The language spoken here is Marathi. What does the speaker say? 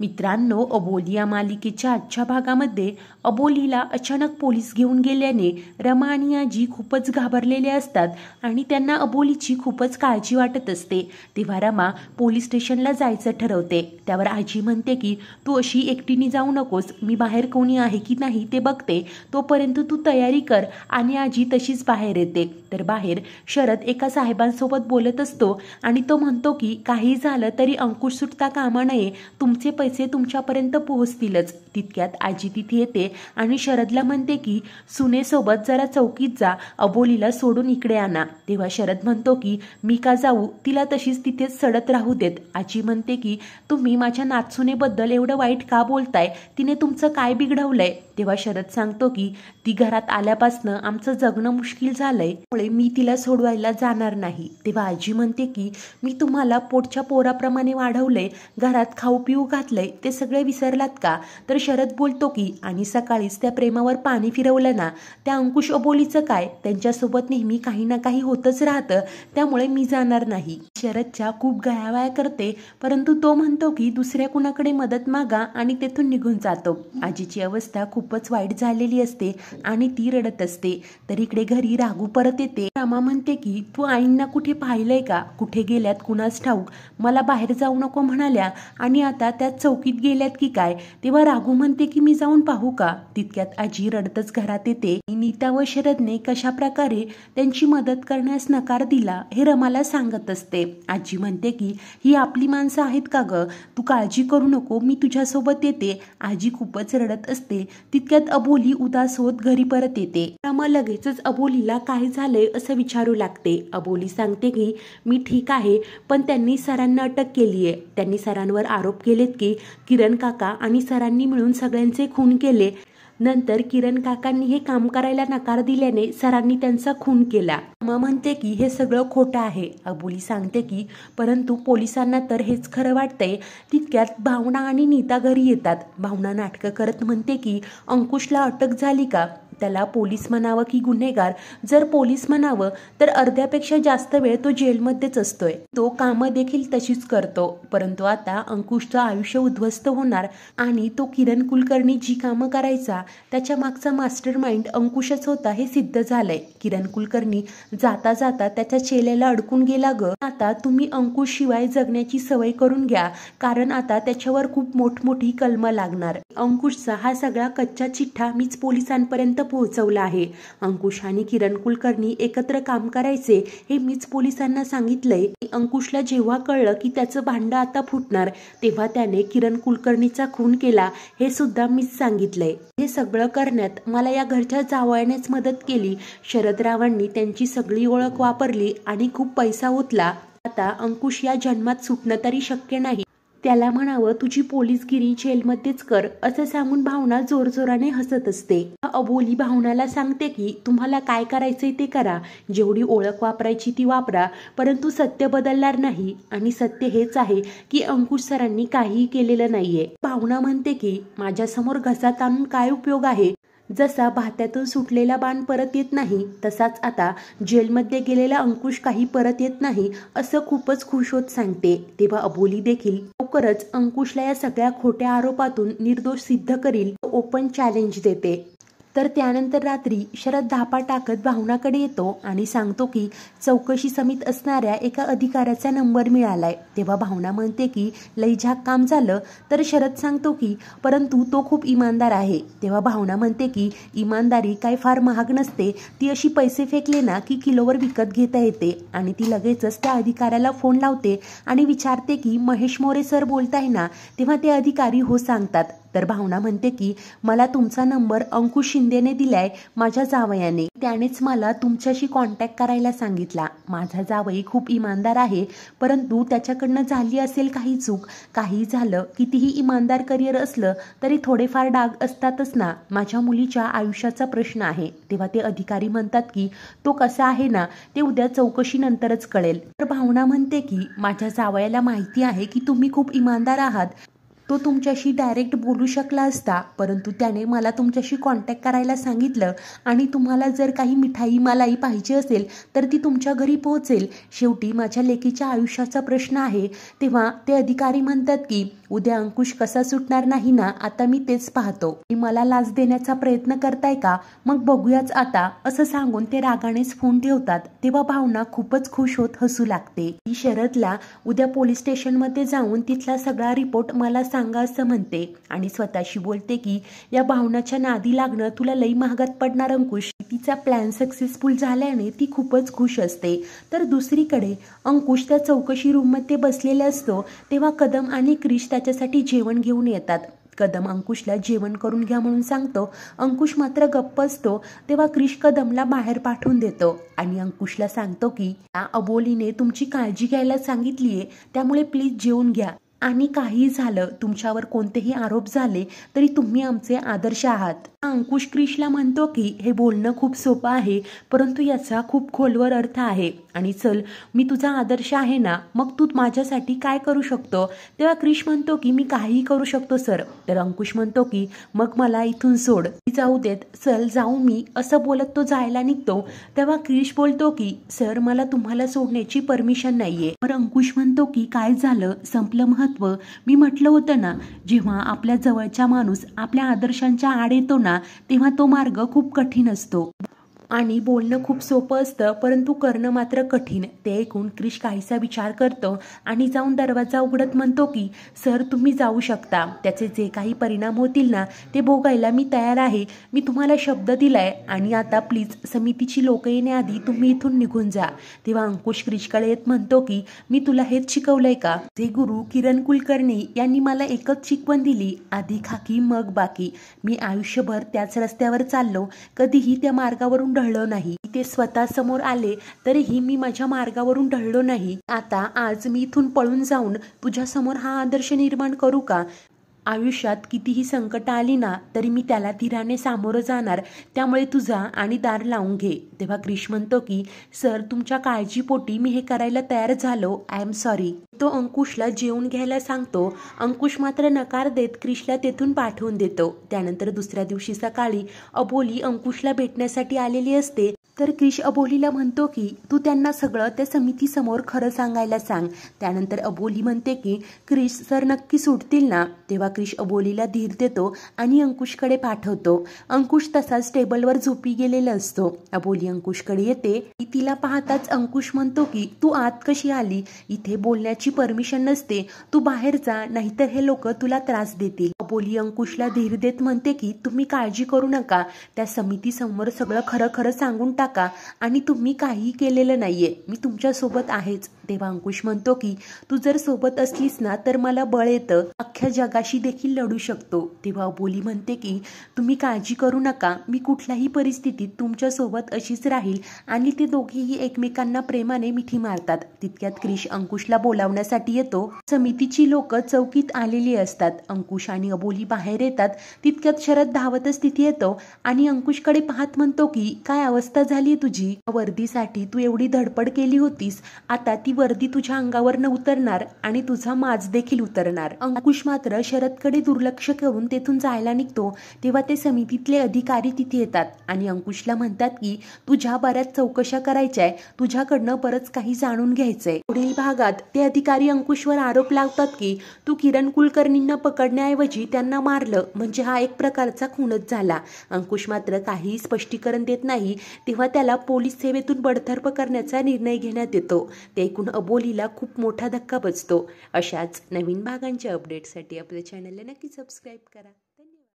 मित्रांनो अबोली या मालिकेच्या आजच्या भागामध्ये अबोलीला अचानक पोलीस घेऊन गेल्याने रमा आणि आजी खूपच घाबरलेले असतात आणि त्यांना अबोलीची खूपच काळजी वाटत असते तेव्हा रमा पोलीस स्टेशनला जायचं ठरवते त्यावर आजी म्हणते की तू अशी एकटीने जाऊ नकोस मी बाहेर कोणी आहे की नाही ते बघते तोपर्यंत तू तयारी कर आणि आजी तशीच बाहेर येते तर बाहेर शरद एका साहेबांसोबत बोलत असतो आणि तो म्हणतो की काही झालं तरी अंकुश सुटता कामा नये तुमचे पैसे तुमच्यापर्यंत पोहोचतीलच तितक्यात आजी तिथे येते आणि शरदला म्हणते की सुनेसोबत जरा चौकीत जा अबोलीला सोडून इकडे आणा तेव्हा शरद म्हणतो की मी का जाऊ तिला तशीच तिथेच सडत राहू देत आजी म्हणते की तुम्ही माझ्या नाचसुनेबद्दल एवढं वाईट का बोलताय तिने तुमचं काय बिघडवलंय तेव्हा शरद सांगतो की ती घरात आल्यापासनं आमचं जगणं मुश्किल झालंय त्यामुळे मी तिला सोडवायला जाणार नाही तेव्हा आजी म्हणते की मी तुम्हाला पोटच्या पोराप्रमाणे वाढवलंय घरात खाऊ पिऊ घातलंय ते सगळे विसरलात का तर शरद बोलतो की आणि सकाळीच त्या प्रेमावर पाणी फिरवलं ना त्या अंकुश अबोलीचं काय त्यांच्यासोबत नेहमी काही ना काही होतच राहतं त्यामुळे मी जाणार नाही शरदच्या खूप गयावया करते परंतु तो म्हणतो की दुसऱ्या कुणाकडे मदत मागा आणि तेथून निघून जातो आजीची अवस्था खूपच वाईट झालेली असते आणि ती रडत असते तर इकडे घरी राघू परत येते रामा म्हणते की तू आईंना कुठे पाहिलंय का कुठे गेल्यात कुणास ठाऊक मला बाहेर जाऊ नको म्हणाल्या आणि आता त्या चौकीत गेल्यात की काय तेव्हा राघू म्हणते की मी जाऊन पाहू का तितक्यात आजी रडतच घरात येते नीता व शरदने कशा प्रकारे त्यांची मदत करण्यास नकार दिला हे रमाला सांगत असते आजी म्हणते की ही आपली माणसं आहेत का ग तू काळजी करू नको मी तुझ्यासोबत येते आजी खूपच रडत असते तितक्यात अबोली उदास होत घरी परत येते रमा लगेचच अबोलीला काय झालंय असं विचारू लागते अबोली सांगते की मी ठीक आहे पण त्यांनी सरांना अटक केली आहे त्यांनी सरांवर आरोप केलेत की किरण काका आणि सरांनी मिळून सगळ्यांचे खून केले नंतर किरण काकांनी हे काम करायला नकार दिल्याने सरांनी त्यांचा खून केला मा म्हणते की हे सगळं खोटं आहे अबुली सांगते की परंतु पोलिसांना तर हेच खरं वाटतंय तितक्यात भावना आणि नीता घरी येतात भावना नाटकं करत म्हणते की अंकुशला अटक झाली का त्याला पोलीस म्हणावं की गुन्हेगार जर पोलीस म्हणावं तर अर्ध्यापेक्षा जास्त वेळ तो जेलमध्येच असतोय तो कामं देखील तशीच करतो परंतु आता अंकुशचं आयुष्य उद्ध्वस्त होणार आणि तो किरण कुलकर्णी जी काम करायचा त्याच्या मागचा मास्टर माइंड अंकुशच होता हे सिद्ध झालंय किरण कुलकर्णी जाता जाता त्याच्या चेल्याला अडकून गेला ग आता तुम्ही अंकुश शिवाय जगण्याची सवय करून घ्या कारण आता त्याच्यावर खूप मोठमोठी कलम लागणार अंकुशचा हा सगळा कच्चा चिठ्ठा मीच पोलिसांपर्यंत पोहोचवलं आहे अंकुश आणि किरण कुलकर्णी एकत्र काम करायचे हे मीच पोलिसांना सांगितलंय अंकुशला जेव्हा कळलं की त्याचं भांडं आता फुटणार तेव्हा त्याने किरण कुलकर्णीचा खून केला हे सुद्धा मीच सांगितलंय हे सगळं करण्यात मला या घरच्या जावयानेच मदत केली शरद शरदरावांनी त्यांची सगळी ओळख वापरली आणि खूप पैसा होतला आता अंकुश या जन्मात सुटणं तरी शक्य नाही त्याला म्हणावं तुझी पोलीसगिरी जेलमध्येच कर असं सांगून भावना जोरजोराने हसत असते अबोली भावनाला सांगते की तुम्हाला काय करायचंय ते करा जेवढी ओळख वापरायची ती वापरा परंतु सत्य बदलणार नाही आणि सत्य हेच आहे की अंकुश सरांनी काहीही केलेलं नाहीये भावना म्हणते की माझ्यासमोर घसा ताणून काय उपयोग आहे जसा भात्यातून सुटलेला बाण परत येत नाही तसाच आता जेलमध्ये गेलेला अंकुश काही परत येत नाही असं खूपच खुश होत सांगते तेव्हा अबोली देखील लवकरच अंकुशला या सगळ्या खोट्या आरोपातून निर्दोष सिद्ध करील ओपन चॅलेंज देते तर त्यानंतर रात्री शरद धापा टाकत भावनाकडे येतो आणि सांगतो की चौकशी समित असणाऱ्या एका अधिकाऱ्याचा नंबर मिळालाय तेव्हा भावना म्हणते की लई झाक काम झालं तर शरद सांगतो की परंतु तो खूप इमानदार आहे तेव्हा भावना म्हणते की इमानदारी काय फार महाग नसते ती अशी पैसे फेकले ना की किलोवर विकत घेता येते आणि ती लगेचच त्या अधिकाऱ्याला फोन लावते आणि विचारते की महेश मोरे सर बोलताय ना तेव्हा ते अधिकारी हो सांगतात तर भावना म्हणते की मला तुमचा नंबर अंकुश शिंदेने दिलाय माझ्या जावयाने त्यानेच मला तुमच्याशी कॉन्टॅक्ट करायला सांगितला माझा जावई खूप इमानदार आहे परंतु त्याच्याकडनं झाली असेल काही चूक काही झालं कितीही इमानदार करिअर असलं तरी थोडेफार डाग असतातच ना माझ्या मुलीच्या आयुष्याचा प्रश्न आहे तेव्हा ते अधिकारी म्हणतात की तो कसा आहे ना ते उद्या चौकशीनंतरच कळेल तर भावना म्हणते की माझ्या जावयाला माहिती आहे की तुम्ही खूप इमानदार आहात तो तुमच्याशी डायरेक्ट बोलू शकला असता परंतु त्याने मला तुमच्याशी कॉन्टॅक्ट करायला सांगितलं आणि तुम्हाला जर काही मिठाई मलाही पाहिजे असेल तर ती तुमच्या घरी पोहोचेल शेवटी माझ्या लेकीच्या आयुष्याचा प्रश्न आहे तेव्हा ते अधिकारी म्हणतात की उद्या अंकुश कसा सुटणार नाही ना आता मी तेच पाहतो मला लाच देण्याचा प्रयत्न करताय का मग बघूयाच आता असं सांगून ते रागानेच फोन ठेवतात तेव्हा भावना खूपच खुश होत हसू लागते ती शरदला उद्या पोलीस मध्ये जाऊन तिथला सगळा रिपोर्ट मला सांगा असं म्हणते आणि स्वतःशी बोलते की या भावनाच्या नादी लागणं तुला लई महागात पडणार अंकुश तिचा प्लॅन सक्सेसफुल झाल्याने ती खूपच खुश असते तर दुसरीकडे अंकुश त्या चौकशी रूममध्ये बसलेला असतो तेव्हा कदम आणि क्रिश त्याच्यासाठी जेवण घेऊन येतात कदम अंकुशला जेवण करून घ्या म्हणून सांगतो अंकुश मात्र गप्प असतो तेव्हा क्रिश कदमला बाहेर पाठवून देतो आणि अंकुशला सांगतो की त्या अबोलीने तुमची काळजी घ्यायला सांगितलीये त्यामुळे प्लीज जेवून घ्या आणि काही झालं तुमच्यावर कोणतेही आरोप झाले तरी तुम्ही आमचे आदर्श आहात अंकुश क्रिशला म्हणतो की हे बोलणं खूप सोपं आहे परंतु याचा खूप खोलवर अर्थ आहे आणि चल मी तुझा आदर्श आहे ना मग तू माझ्यासाठी काय करू शकतो तेव्हा क्रिश म्हणतो की मी काहीही करू शकतो सर तर अंकुश म्हणतो की मग मला इथून सोड मी जाऊ देत चल जाऊ मी असं बोलत तो जायला निघतो तेव्हा क्रिश बोलतो की सर मला तुम्हाला सोडण्याची परमिशन नाहीये तर अंकुश म्हणतो की काय झालं संपलं मी म्हटलं होतं ना जेव्हा आपल्या जवळचा माणूस आपल्या आदर्शांच्या आड येतो ना तेव्हा तो मार्ग खूप कठीण असतो आणि बोलणं खूप सोपं असतं परंतु करणं मात्र कठीण ते ऐकून क्रिश काहीसा विचार करतो आणि जाऊन दरवाजा उघडत म्हणतो की सर तुम्ही जाऊ शकता त्याचे जे काही परिणाम होतील ना ते भोगायला मी तयार आहे मी तुम्हाला शब्द दिलाय आणि आता प्लीज समितीची लोक येण्याआधी तुम्ही इथून निघून जा तेव्हा अंकुश क्रिशकडे येत म्हणतो की मी तुला हेच शिकवलंय का जे गुरु किरण कुलकर्णी यांनी मला एकच शिकवण दिली आधी खाकी मग बाकी मी आयुष्यभर त्याच रस्त्यावर चाललो कधीही त्या मार्गावरून ढळलो नाही ते समोर आले तरीही मी माझ्या मार्गावरून ढळलो नाही आता आज मी इथून पळून जाऊन तुझ्या समोर हा आदर्श निर्माण करू का आयुष्यात कितीही संकट आली ना तरी मी त्याला धीराने सामोरं जाणार त्यामुळे तुझा आणि दार लावून घे तेव्हा क्रिश म्हणतो की सर तुमच्या काळजीपोटी मी हे करायला तयार झालो आय एम सॉरी तो अंकुशला जेवून घ्यायला सांगतो अंकुश मात्र नकार देत क्रिशला तेथून पाठवून देतो त्यानंतर दुसऱ्या दिवशी सकाळी अबोली अंकुशला भेटण्यासाठी आलेली असते तर क्रिश अबोलीला म्हणतो की तू त्यांना सगळं त्या समितीसमोर खरं सांगायला सांग त्यानंतर अबोली म्हणते की क्रिश सर नक्की सुटतील ना तेव्हा क्रिश अबोलीला धीर देतो आणि अंकुशकडे पाठवतो अंकुश तसाच टेबलवर झोपी गेलेला असतो अबोली अंकुशकडे येते तिला पाहताच अंकुश म्हणतो की तू आत कशी आली इथे बोलण्याची परमिशन नसते तू बाहेर जा नाहीतर हे लोक तुला त्रास देतील अबोली अंकुशला धीर देत म्हणते की तुम्ही काळजी करू नका त्या समितीसमोर सगळं खरं खरं सांगून टाक टाका आणि तुम्ही काहीही केलेलं नाहीये मी तुमच्यासोबत आहेच तेव्हा अंकुश म्हणतो की तू जर सोबत असलीस ना तर मला बळ येतं अख्ख्या जगाशी देखील लढू शकतो तेव्हा अबोली म्हणते की तुम्ही काळजी करू नका मी कुठल्याही परिस्थितीत तुमच्यासोबत अशीच राहील आणि ते दोघेही एकमेकांना प्रेमाने मिठी मारतात तितक्यात क्रिश अंकुशला बोलावण्यासाठी येतो समितीची लोक चौकीत आलेली असतात अंकुश आणि अबोली बाहेर येतात तितक्यात शरद धावतच तिथे येतो आणि अंकुशकडे पाहत म्हणतो की काय अवस्था झाली तुझी वर्दीसाठी तू एवढी धडपड केली होतीस आता ती वर्दी तुझ्या अंगावर न उतरणार आणि तुझा माज देखील उतरणार अंकुश मात्र शरदकडे दुर्लक्ष करून तेथून जायला निघतो तेव्हा ते समितीतले अधिकारी तिथे येतात आणि अंकुशला म्हणतात की तुझ्या बऱ्याच चौकशा करायच्या तुझ्याकडनं परत काही जाणून घ्यायचंय पुढील भागात ते अधिकारी अंकुशवर आरोप लावतात की तू किरण कुलकर्णींना पकडण्याऐवजी त्यांना मारलं म्हणजे हा एक प्रकारचा खूनच झाला अंकुश मात्र काही स्पष्टीकरण देत नाही तेव्हा त्याला पोलीस सेवेतून बडथर्प करण्याचा निर्णय घेण्यात येतो ते ऐकून अबोलीला खूप मोठा धक्का बसतो अशाच नवीन भागांच्या अपडेटसाठी आपल्या चॅनलला नक्की सबस्क्राईब करा